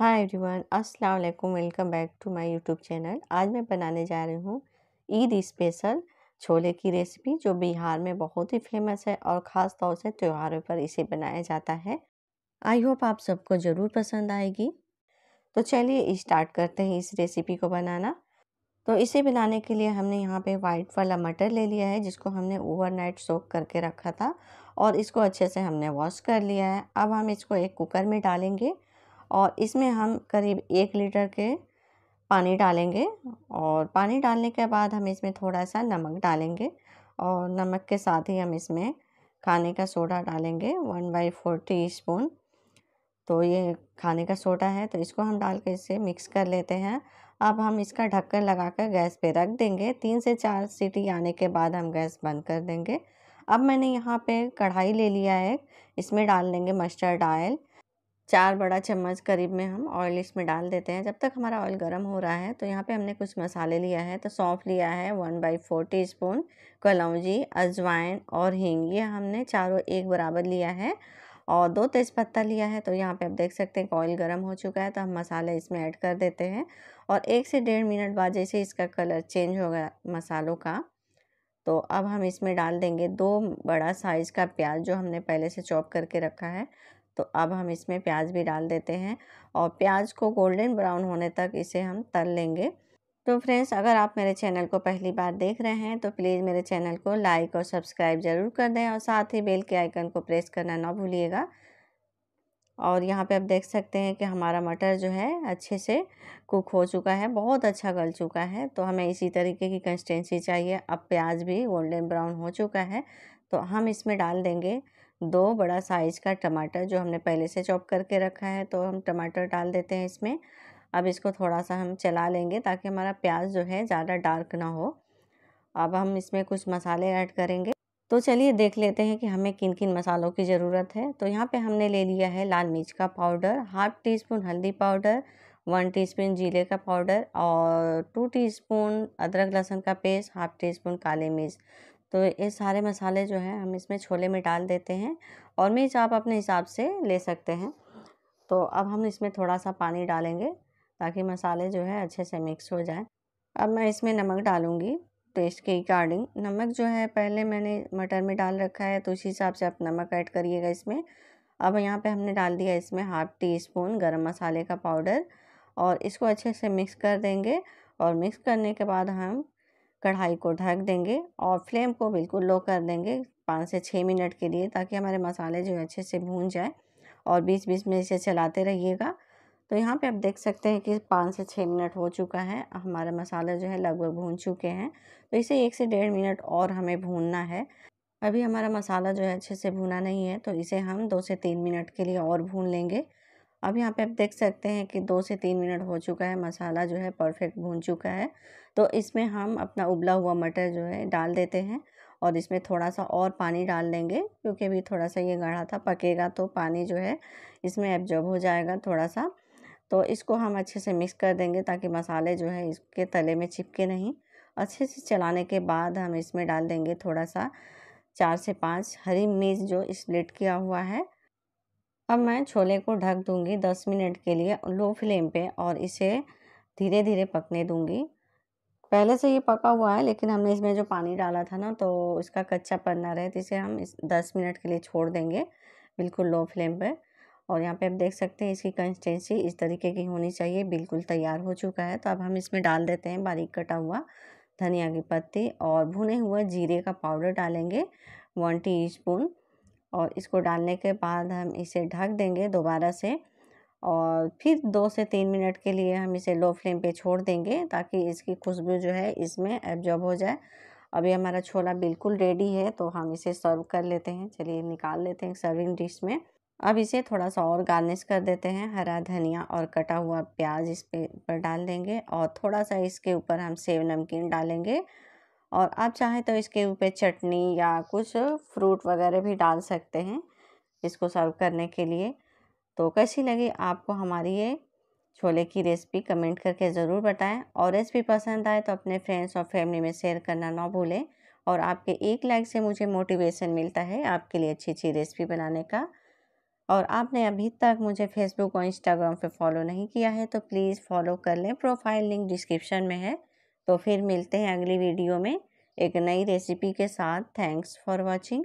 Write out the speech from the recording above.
हाय everyone अस्सलाम वालेकुम welcome back to my YouTube channel आज मैं बनाने जा रही हूँ ईद स्पेशल छोले की रेसिपी जो बिहार में बहुत ही फेमस है और ख़ास तौर से त्योहारों पर इसे बनाया जाता है आई होप आप सबको ज़रूर पसंद आएगी तो चलिए स्टार्ट करते हैं इस रेसिपी को बनाना तो इसे बनाने के लिए हमने यहाँ पे वाइट वाला मटर ले लिया है जिसको हमने ओवरनाइट सोक करके रखा था और इसको अच्छे से हमने वॉश कर लिया है अब हम इसको एक कुकर में डालेंगे और इसमें हम करीब एक लीटर के पानी डालेंगे और पानी डालने के बाद हम इसमें थोड़ा सा नमक डालेंगे और नमक के साथ ही हम इसमें खाने का सोडा डालेंगे one by four teaspoon तो ये खाने का सोडा है तो इसको हम डाल के इसे मिक्स कर लेते हैं अब हम इसका ढक्कन लगाकर गैस पे रख देंगे तीन से चार सीटी आने के बाद हम गैस बंद कर देंगे अब मैंने यहाँ पे कढ़ाई ले लिया है इसमें डाल देंगे मस्टर्ड आयल चार बड़ा चम्मच करीब में हम ऑयल इसमें डाल देते हैं जब तक हमारा ऑयल गर्म हो रहा है तो यहाँ पे हमने कुछ मसाले लिया है तो सौंफ लिया है one by four teaspoon कलौजी अजवाइन और हींग ये हमने चारों एक बराबर लिया है और दो तेज़पत्ता लिया है तो यहाँ पे आप देख सकते हैं ऑयल गर्म हो चुका है तो हम मसाले इसमें ऐड कर देते हैं और एक से डेढ़ मिनट बाद जैसे इसका कलर चेंज होगा मसालों का तो अब हम इसमें डाल देंगे दो बड़ा साइज़ का प्याज जो हमने पहले से चॉप करके रखा है तो अब हम इसमें प्याज भी डाल देते हैं और प्याज को गोल्डन ब्राउन होने तक इसे हम तल लेंगे तो फ्रेंड्स अगर आप मेरे चैनल को पहली बार देख रहे हैं तो प्लीज़ मेरे चैनल को लाइक और सब्सक्राइब ज़रूर कर दें और साथ ही बेल के आइकन को प्रेस करना ना भूलिएगा और यहाँ पे आप देख सकते हैं कि हमारा मटर जो है अच्छे से कुक हो चुका है बहुत अच्छा गल चुका है तो हमें इसी तरीके की कंसिस्टेंसी चाहिए अब प्याज भी गोल्डन ब्राउन हो चुका है तो हम इसमें डाल देंगे दो बड़ा साइज़ का टमाटर जो हमने पहले से चॉप करके रखा है तो हम टमाटर डाल देते हैं इसमें अब इसको थोड़ा सा हम चला लेंगे ताकि हमारा प्याज जो है ज़्यादा डार्क ना हो अब हम इसमें कुछ मसाले ऐड करेंगे तो चलिए देख लेते हैं कि हमें किन किन मसालों की ज़रूरत है तो यहाँ पे हमने ले लिया है लाल मिर्च का पाउडर हाफ टी स्पून हल्दी पाउडर वन टीस्पून जीरे का पाउडर और टू टीस्पून अदरक लहसुन का पेस्ट हाफ टी स्पून काली मिर्च तो ये सारे मसाले जो हैं हम इसमें छोले में डाल देते हैं और मिर्च आप अपने हिसाब से ले सकते हैं तो अब हम इसमें थोड़ा सा पानी डालेंगे ताकि मसाले जो है अच्छे से मिक्स हो जाए अब मैं इसमें नमक डालूँगी टेस्ट के अकॉर्डिंग नमक जो है पहले मैंने मटर में डाल रखा है तो उसी हिसाब से आप नमक ऐड करिएगा इसमें अब यहाँ पे हमने डाल दिया इसमें हाफ़ टी स्पून गर्म मसाले का पाउडर और इसको अच्छे से मिक्स कर देंगे और मिक्स करने के बाद हम कढ़ाई को ढक देंगे और फ्लेम को बिल्कुल लो कर देंगे पाँच से छः मिनट के लिए ताकि हमारे मसाले जो है अच्छे से भून जाए और बीच बीच में इसे चलाते रहिएगा तो यहाँ पे आप देख सकते हैं कि पाँच से छः मिनट हो चुका है हमारा मसाले जो है लगभग भून चुके हैं तो इसे एक से डेढ़ मिनट और हमें भूनना है अभी हमारा मसाला जो है अच्छे से भुना नहीं है तो इसे हम दो से तीन मिनट के लिए और भून लेंगे अब यहाँ पे आप देख सकते हैं कि दो से तीन मिनट हो चुका है मसाला जो है परफेक्ट भून चुका है तो इसमें हम अपना उबला हुआ मटर जो है डाल देते हैं और इसमें थोड़ा सा और पानी डाल लेंगे क्योंकि अभी थोड़ा सा ये गाढ़ा था पकेगा तो पानी जो है इसमें एब्जॉर्ब हो जाएगा थोड़ा सा तो इसको हम अच्छे से मिक्स कर देंगे ताकि मसाले जो है इसके तले में चिपके नहीं अच्छे से चलाने के बाद हम इसमें डाल देंगे थोड़ा सा चार से पाँच हरी मिर्च जो स्प्लिट किया हुआ है अब मैं छोले को ढक दूंगी दस मिनट के लिए लो फ्लेम पे और इसे धीरे धीरे पकने दूंगी पहले से ये पका हुआ है लेकिन हमने इसमें जो पानी डाला था ना तो इसका कच्चा पन्ना रहे तो इसे हम इस दस मिनट के लिए छोड़ देंगे बिल्कुल लो फ्लेम पर और यहाँ पे आप देख सकते हैं इसकी कंसिस्टेंसी इस तरीके की होनी चाहिए बिल्कुल तैयार हो चुका है तो अब हम इसमें डाल देते हैं बारीक कटा हुआ धनिया की पत्ती और भुने हुए जीरे का पाउडर डालेंगे वन टी स्पून और इसको डालने के बाद हम इसे ढक देंगे दोबारा से और फिर दो से तीन मिनट के लिए हम इसे लो फ्लेम पे छोड़ देंगे ताकि इसकी खुशबू जो है इसमें एब्जॉर्ब हो जाए अभी हमारा छोला बिल्कुल रेडी है तो हम इसे सर्व कर लेते हैं चलिए निकाल लेते हैं सर्विंग डिश में अब इसे थोड़ा सा और गार्निश कर देते हैं हरा धनिया और कटा हुआ प्याज इस पे पर डाल देंगे और थोड़ा सा इसके ऊपर हम सेव नमकीन डालेंगे और आप चाहें तो इसके ऊपर चटनी या कुछ फ्रूट वगैरह भी डाल सकते हैं इसको सर्व करने के लिए तो कैसी लगी आपको हमारी ये छोले की रेसिपी कमेंट करके ज़रूर बताएं और रेसिपी पसंद आए तो अपने फ्रेंड्स और फैमिली में शेयर करना ना भूलें और आपके एक लाइक से मुझे मोटिवेशन मिलता है आपके लिए अच्छी अच्छी रेसिपी बनाने का और आपने अभी तक मुझे फेसबुक और इंस्टाग्राम पे फॉलो नहीं किया है तो प्लीज़ फॉलो कर लें प्रोफाइल लिंक डिस्क्रिप्शन में है तो फिर मिलते हैं अगली वीडियो में एक नई रेसिपी के साथ थैंक्स फॉर वॉचिंग